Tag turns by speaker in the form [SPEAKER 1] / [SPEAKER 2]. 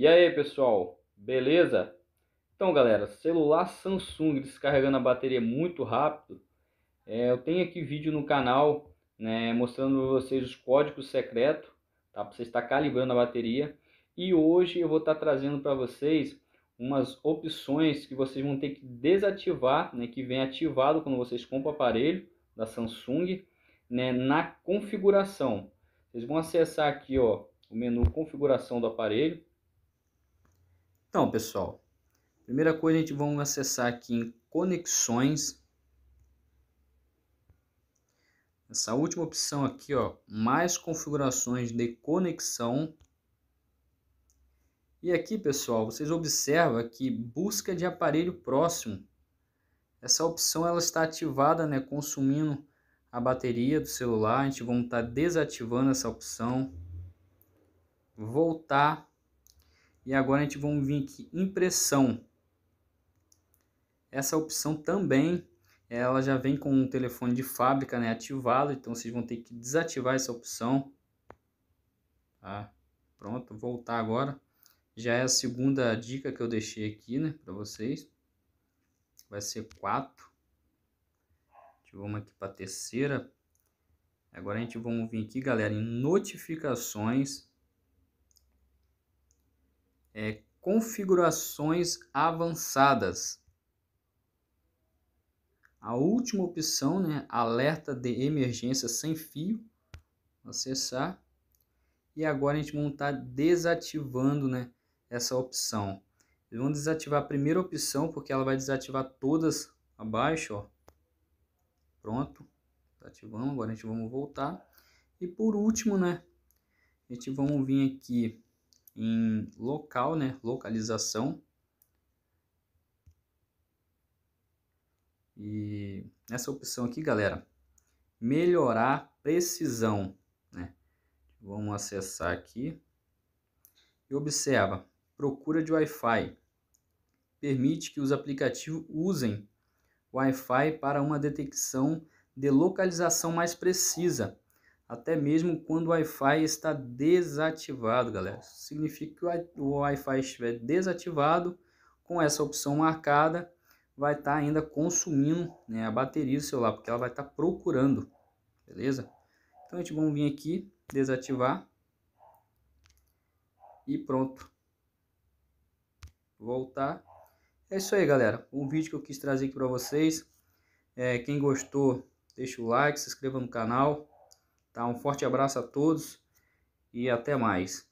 [SPEAKER 1] E aí pessoal, beleza? Então galera, celular Samsung descarregando a bateria muito rápido. É, eu tenho aqui vídeo no canal né, mostrando para vocês os códigos secretos, tá? Para você estar tá calibrando a bateria. E hoje eu vou estar tá trazendo para vocês umas opções que vocês vão ter que desativar, né, que vem ativado quando vocês compram o aparelho da Samsung, né, na configuração. Vocês vão acessar aqui ó, o menu configuração do aparelho então, pessoal, primeira coisa a gente vamos acessar aqui em conexões. Essa última opção aqui, ó, mais configurações de conexão. E aqui, pessoal, vocês observam que busca de aparelho próximo. Essa opção ela está ativada, né, consumindo a bateria do celular. A gente vai estar tá desativando essa opção. Voltar e agora a gente vai vir aqui impressão. Essa opção também, ela já vem com o telefone de fábrica né, ativado, então vocês vão ter que desativar essa opção. Tá? Pronto, voltar agora. Já é a segunda dica que eu deixei aqui né, para vocês. Vai ser 4. Vamos aqui para a terceira. Agora a gente vai vir aqui, galera, em notificações é, configurações avançadas. A última opção, né, alerta de emergência sem fio, acessar. E agora a gente vamos estar tá desativando né, essa opção. Vamos desativar a primeira opção, porque ela vai desativar todas abaixo. Ó. Pronto, tá ativando agora a gente vamos voltar. E por último, né, a gente vamos vir aqui em local, né? Localização. E essa opção aqui, galera, melhorar precisão, né? Vamos acessar aqui. E observa, procura de Wi-Fi. Permite que os aplicativos usem Wi-Fi para uma detecção de localização mais precisa até mesmo quando o Wi-Fi está desativado, galera. Significa que o Wi-Fi estiver desativado, com essa opção marcada, vai estar tá ainda consumindo né, a bateria do celular, porque ela vai estar tá procurando, beleza? Então a gente vai vir aqui, desativar e pronto. Voltar. É isso aí, galera. Um vídeo que eu quis trazer aqui para vocês. É, quem gostou, deixa o like, se inscreva no canal. Tá? Um forte abraço a todos e até mais.